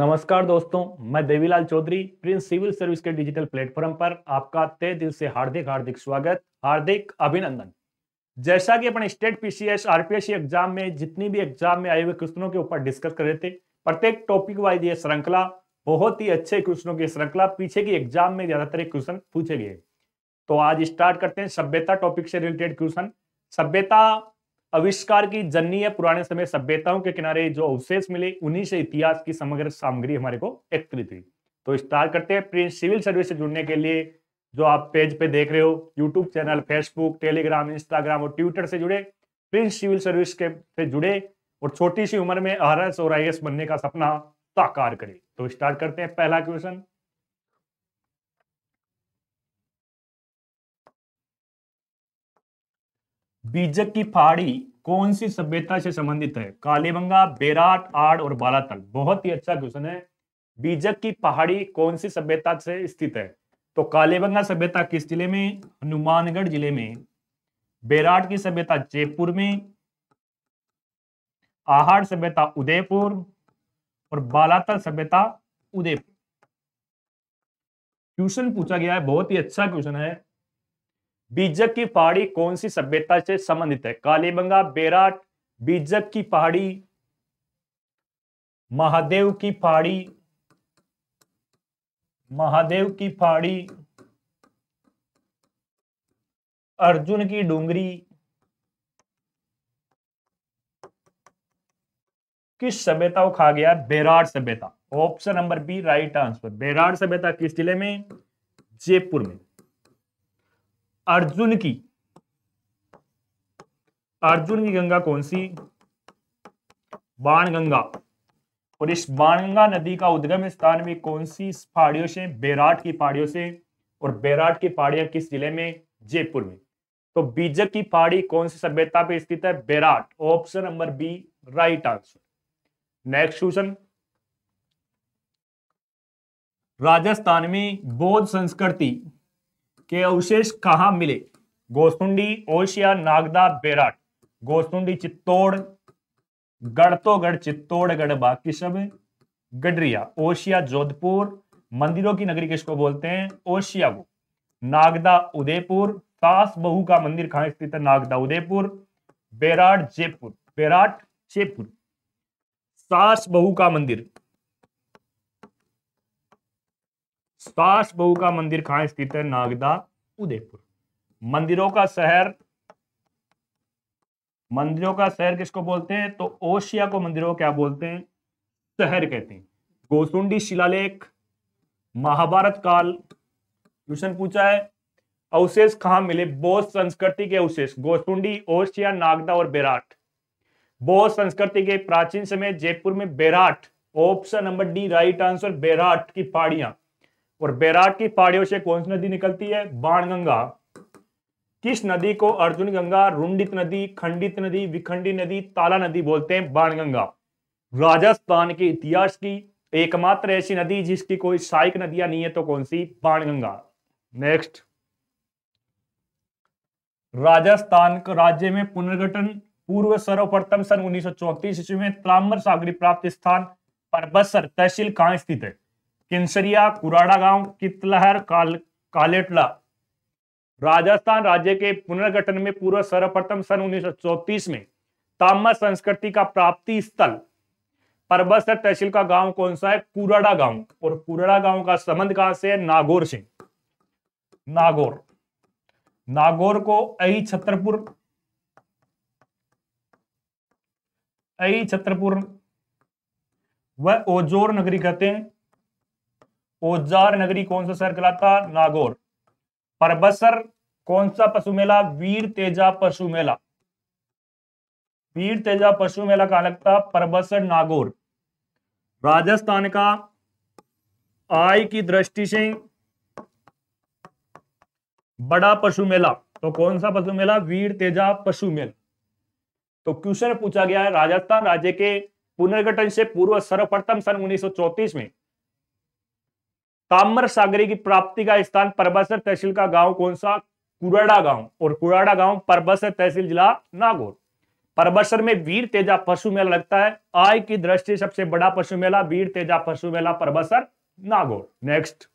नमस्कार दोस्तों मैं Devilal Chaudhary Prince civil service के डिजिटल प्लेटफॉर्म पर आपका तय दिल से हार्दिक हार्दिक स्वागत हार्दिक अभिनंदन जैसा कि अपने स्टेट पीसीएस आरपीएससी एग्जाम में जितनी भी एग्जाम में आए हुए क्वेश्चनों के ऊपर डिस्कस कर रहे थे प्रत्येक टॉपिक वाइज ये श्रृंखला बहुत ही अच्छे क्वेश्चनों की श्रृंखला पीछे की एग्जाम में ज्यादातर क्वेश्चन पूछे गए तो आज स्टार्ट करते हैं सभ्यता टॉपिक से रिलेटेड क्वेश्चन सभ्यता अविष्कार की जननीय पुराने समय सभ्यताओं के किनारे जो अवशेष मिले उन्हीं से इतिहास की समग्र सामग्री हमारे को एकत्रित हुई तो स्टार्ट करते हैं प्रिंस सिविल सर्विस से जुड़ने के लिए जो आप पेज पे देख रहे हो YouTube channel Facebook Telegram Instagram और ट्विटर से जुड़े प्रिंस सिविल सर्विस के से जुड़े और छोटी सी उम्र में आर और आई बनने का सपना साकार करे तो स्टार्ट करते हैं पहला क्वेश्चन बीजक की पहाड़ी कौन सी सभ्यता से संबंधित है कालीबंगा बेराट आड़ और बालातल बहुत ही अच्छा क्वेश्चन है बीजक की पहाड़ी कौन सी सभ्यता से स्थित है तो कालेबंगा सभ्यता किस जिले में हनुमानगढ़ जिले में बेराट की सभ्यता जयपुर में आहार सभ्यता उदयपुर और बालातल सभ्यता उदयपुर क्वेश्चन पूछा गया है बहुत ही अच्छा क्वेश्चन है बीजक की पहाड़ी कौन सी सभ्यता से संबंधित है कालीबंगा बेराट बीजक की पहाड़ी महादेव की पहाड़ी महादेव की पहाड़ी अर्जुन की डूंगरी किस सभ्यता को खा गया बेराट सभ्यता option number B right answer Bairat सभ्यता किस जिले में जयपुर में अर्जुन की अर्जुन की गंगा कौन सी बाण गंगा और इस बाणगंगा नदी का उद्गम स्थान भी कौन सी पहाड़ियों से बैराट की पहाड़ियों से और बैराट की पहाड़ियां किस जिले में जयपुर में तो बीजक की पहाड़ी कौन सी सभ्यता पे स्थित है Bairat option number B right answer next question Rajasthan में बौद्ध संस्कृति के अवशेष कहां मिले गोसुंडी ओशिया नागदा बेराट गोसुंडी चित्तौड़ गढ़ तो गढ़ चित्तौड़गढ़ बाकी सब गडरिया ओशिया जोधपुर मंदिरों की नगरी किसको बोलते हैं ओशिया को नागदा उदयपुर सास बहु का मंदिर कहां स्थित है नागदा उदयपुर बेराट जयपुर बेराट जयपुर सास बहु का मंदिर सास बहू का मंदिर कहा स्थित है नागदा उदयपुर मंदिरों का शहर मंदिरों का शहर किसको बोलते हैं तो ओशिया को मंदिरों क्या बोलते हैं शहर कहते हैं गोसुंडी शिलालेख महाभारत काल क्वेश्चन पूछा है अवशेष कहा मिले बौद्ध संस्कृति के अवशेष गोसुंडी ओशिया नागदा और बेराट बौद्ध संस्कृति के प्राचीन समय जयपुर में Bairat option number D right answer Bairat की पहाड़ियां और बैराट की पहाड़ियों से कौन सी नदी निकलती है बाणगंगा किस नदी को अर्जुन गंगा रुंडित नदी खंडित नदी विखंडी नदी ताला नदी बोलते हैं बाणगंगा राजस्थान के इतिहास की एकमात्र ऐसी नदी जिसकी कोई सहायक नदियां नहीं है तो कौन सी बाणगंगा नेक्स्ट राजस्थान राज्य में पुनर्गठन पूर्व सर्वप्रथम सन उन्नीस ईस्वी में त्रामर सागरी प्राप्त स्थान परबसर तहसील कहां स्थित है किंसरिया कुराड़ा गांव कितलहर काल, कालेटला राजस्थान राज्य के पुनर्गठन में पूर्व सर्वप्रथम सन उन्नीस में तामा संस्कृति का प्राप्ति स्थल परबसर तहसील का गांव कौन सा है कुराड़ा गांव और कुराड़ा गांव का संबंध कहां से है नागौर से नागौर नागौर को अही छतरपुर अही छतरपुर वह ओजोर नगरी कहते हैं ओजार नगरी कौन सा शहर कहलाता नागौर परबसर कौन सा पशु मेला वीर तेजा पशु मेला वीर तेजा पशु मेला कहा लगता परबसर नागौर राजस्थान का आय की दृष्टि से बड़ा पशु मेला तो कौन सा पशु मेला वीर तेजा पशु मेला तो क्वेश्चन पूछा गया है राजस्थान राज्य के पुनर्गठन से पूर्व सर्वप्रथम सन 1934 में ताम्र सागरी की प्राप्ति का स्थान परबसर तहसील का गांव कौन सा कुराड़ा गांव और कुराड़ा गांव परबसर तहसील जिला नागौर परबसर में वीर तेजा पशु मेला लगता है आय की दृष्टि सबसे बड़ा पशु मेला वीर तेजा पशु मेला परबसर नागौर नेक्स्ट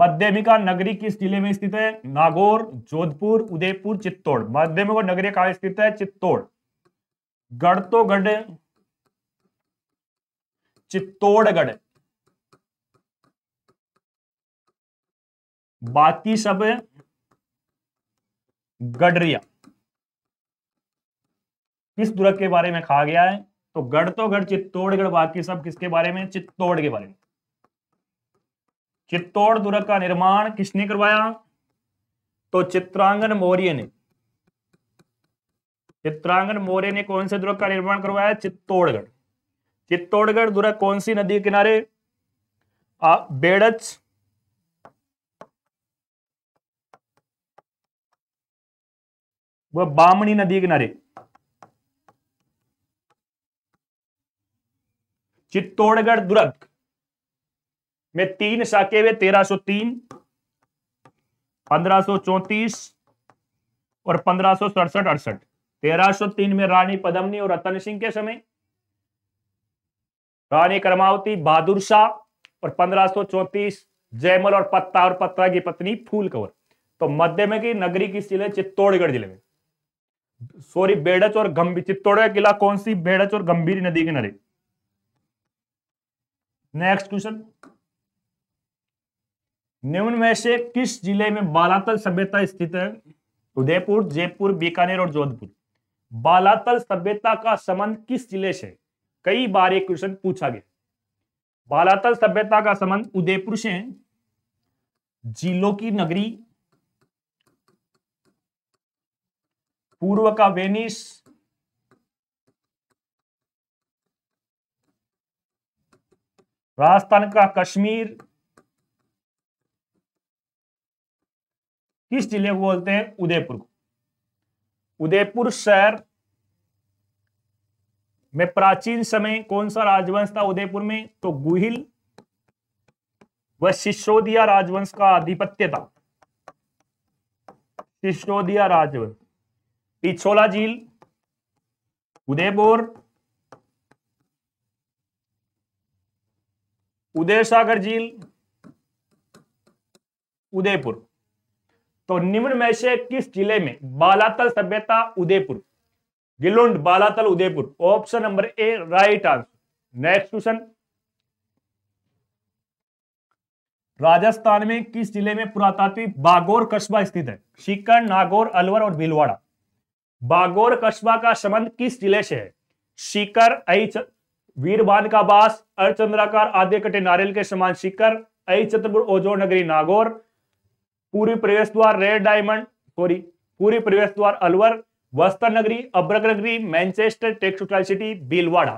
मध्यमिका नगरी किस जिले में स्थित है नागौर जोधपुर उदयपुर चित्तौड़ मध्यमिका नगरी कहा स्थित है चित्तौड़ गढ़ तो गढ़ चित्तौड़गढ़ बाकी सब गडरिया किस दुर्ग के बारे में कहा गया है तो गढ़ तो गढ़ चित्तौड़गढ़ बाकी सब किसके बारे में चित्तौड़ के बारे में चित्तौड़ दुर्ग का निर्माण किसने करवाया तो चित्रांगन मौर्य ने चित्रांगन मौर्य ने कौन से दुर्ग का निर्माण करवाया चित्तौड़गढ़ चित्तौड़गढ़ दुरा कौन सी नदी के किनारे आ, बेड़च वह बामणी नदी के किनारे चित्तौड़गढ़ दुर्ग में तीन शाखे हुए तेरह सो तीन पंद्रह सो चौतीस और पंद्रह सो सड़सठ अड़सठ तेरह सो तीन में रानी पदमनी और रतन सिंह के समय रानी कर्मावती बहादुर शाह और पंद्रह जयमल और पत्ता और पत्ता की पत्नी फूल कंवर तो मध्य में की नगरी किस जिले चित्तौड़गढ़ जिले में सॉरी बेड़च और गंभीर चित्तौड़गढ़ किला कौन सी बेड़च और गंभीर नदी के नरे नेक्स्ट क्वेश्चन निम्न में से किस जिले में बालातल सभ्यता स्थित है उदयपुर जयपुर बीकानेर और जोधपुर बालातल सभ्यता का संबंध किस जिले से कई बार एक क्वेश्चन पूछा गया बालातल सभ्यता का संबंध उदयपुर से जिलों की नगरी पूर्व का वेनिस राजस्थान का कश्मीर किस जिले को बोलते हैं उदयपुर को उदयपुर शहर में प्राचीन समय कौन सा राजवंश था उदयपुर में तो गुहिल व सिसोदिया राजवंश का आधिपत्य था सिसोदिया राजवंश पिछोला झील उदयपुर उदय सागर झील उदयपुर तो निम्न में से किस जिले में बालातल सभ्यता Udaipur Gilund Balathal Udaipur option number A right answer next question Rajasthan में किस जिले में पुरातात्विक बागोर कस्बा स्थित है सीकर नागौर अलवर और भीलवाड़ा बागोर कस्बा का संबंध किस जिले से है सीकर वीरबान का बास अर्चंद्राकार आधे कटे नारियल के समान सीकर अई छतरपुर ओजोर नगरी नागौर पूरी प्रवेश द्वार रेड डायमंड सॉरी पूरी प्रवेश द्वार अलवर वस्तर नगरी अब्रक नगरी मैनचेस्टर टेक्सटाइल सिटी बिलवाड़ा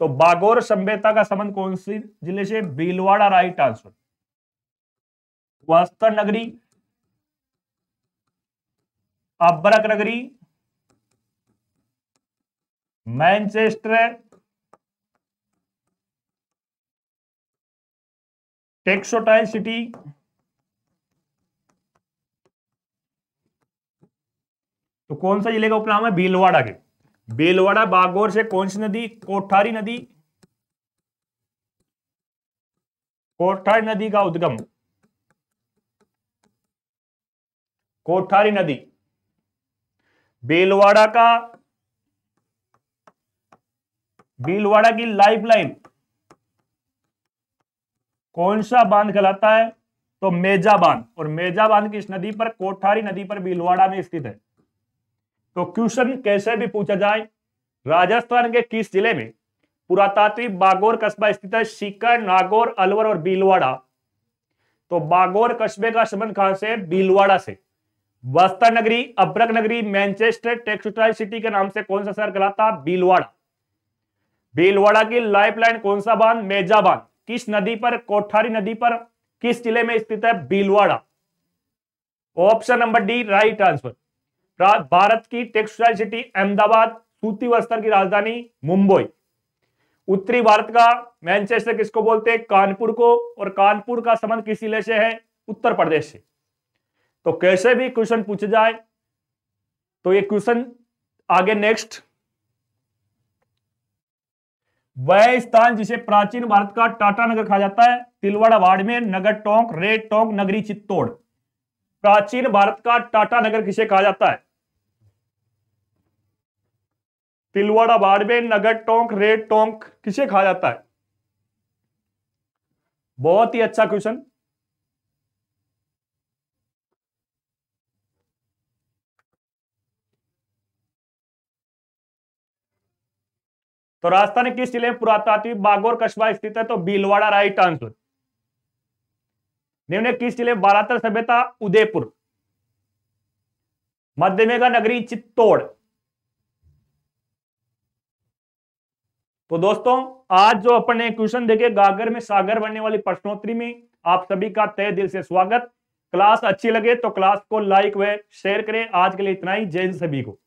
तो बागोर सभ्यता का संबंध कौन सी जिले से बिलवाड़ा राइट आंसर वस्तर नगरी अब्रक नगरी मैनचेस्टर टेक्सोटाइल सिटी तो कौन सा जिले का उपनाम है भीलवाड़ा के भीलवाड़ा बागोर से कौन सी नदी कोठारी नदी कोठारी नदी का उद्गम कोठारी नदी बेलवाड़ा का भीलवाड़ा की लाइफलाइन कौन सा बांध कहलाता है तो मेजा बांध और मेजा बांध किस नदी पर कोठारी नदी पर भीलवाड़ा में स्थित है तो क्वेश्चन कैसे भी पूछा जाए राजस्थान के किस जिले में पुरातात्विक बागोर कस्बा स्थित है सीकर नागौर अलवर और बीलवाड़ा तो बागोर कस्बे का संबंध कहां से बीलवाड़ा से बस्तर नगरी अब्रक नगरी मैनचेस्टर टेक्सटाइल सिटी के नाम से कौन सा शहर कहलाता बीलवाड़ा भीलवाड़ा की लाइफलाइन कौन सा बांध मेजा बांध किस नदी पर कोठारी नदी पर किस जिले में स्थित है बीलवाड़ा option number D right answer Bharat की टेक्सटाइल सिटी अहमदाबाद सूती वस्त्र की राजधानी मुंबई उत्तरी भारत का मैनचेस्टर किसको बोलते हैं कानपुर को और कानपुर का संबंध किस जिले से है उत्तर प्रदेश से तो कैसे भी क्वेश्चन पूछे जाए तो ये क्वेश्चन आगे नेक्स्ट वह स्थान जिसे प्राचीन भारत का टाटा नगर कहा जाता है तिलवाड़ा वार्ड में नगर टोंक रेड टोंक नगरी चित्तौड़ प्राचीन भारत का टाटा नगर किसे कहा जाता है तिलवाड़ा बारबे नगर टोंक रेड टोंक किसे कहा जाता है बहुत ही अच्छा क्वेश्चन तो राजस्थान किस जिले में पुरातात्विक बागोर कस्बा स्थित है तो बिलवाड़ा राइट आंसर निम्न किस जिले में बारातर सभ्यता उदयपुर मध्यमेगा नगरी चित्तौड़ तो दोस्तों आज जो अपन ने क्वेश्चन देखे गागर में सागर बनने वाली प्रश्नोत्तरी में आप सभी का तय दिल से स्वागत क्लास अच्छी लगे तो क्लास को लाइक व शेयर करें आज के लिए इतना ही जय सभी को